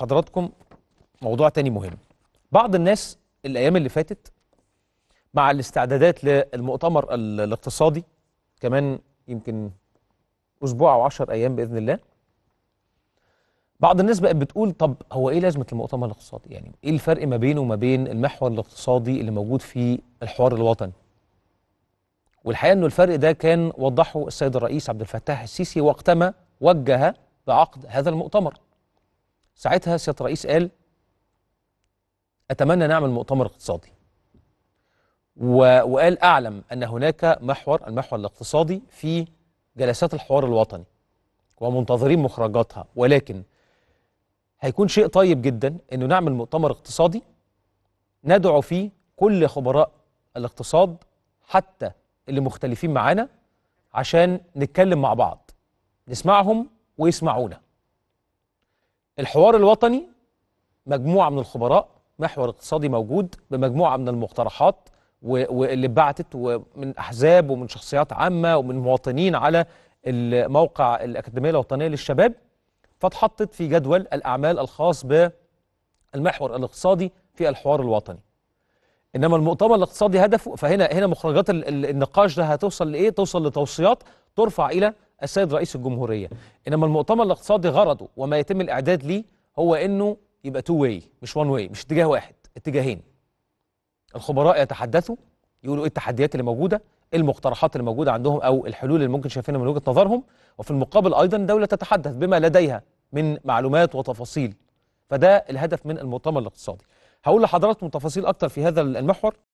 حضراتكم موضوع تاني مهم بعض الناس الايام اللي فاتت مع الاستعدادات للمؤتمر الاقتصادي كمان يمكن اسبوع او 10 ايام باذن الله بعض الناس بقت بتقول طب هو ايه لازمه المؤتمر الاقتصادي يعني ايه الفرق ما بينه وما بين المحور الاقتصادي اللي موجود في الحوار الوطني والحقيقه انه الفرق ده كان وضحه السيد الرئيس عبد الفتاح السيسي وقتما وجه بعقد هذا المؤتمر ساعتها سياده الرئيس قال اتمنى نعمل مؤتمر اقتصادي وقال اعلم ان هناك محور المحور الاقتصادي في جلسات الحوار الوطني ومنتظرين مخرجاتها ولكن هيكون شيء طيب جدا انه نعمل مؤتمر اقتصادي ندعو فيه كل خبراء الاقتصاد حتى اللي مختلفين معانا عشان نتكلم مع بعض نسمعهم ويسمعونا الحوار الوطني مجموعة من الخبراء محور اقتصادي موجود بمجموعة من المقترحات واللي اتبعتت ومن أحزاب ومن شخصيات عامة ومن مواطنين على الموقع الأكاديمية الوطنية للشباب فاتحطت في جدول الأعمال الخاص بالمحور الاقتصادي في الحوار الوطني انما المؤتمر الاقتصادي هدفه فهنا هنا مخرجات النقاش ده هتوصل لايه توصل لتوصيات ترفع الى السيد رئيس الجمهوريه انما المؤتمر الاقتصادي غرضه وما يتم الاعداد ليه هو انه يبقى تو واي مش وان واي مش اتجاه واحد اتجاهين الخبراء يتحدثوا يقولوا ايه التحديات اللي موجوده إيه المقترحات اللي موجوده عندهم او الحلول اللي ممكن شايفينها من وجهه نظرهم وفي المقابل ايضا الدوله تتحدث بما لديها من معلومات وتفاصيل فده الهدف من المؤتمر الاقتصادي هقول لحضراتكم تفاصيل اكتر في هذا المحور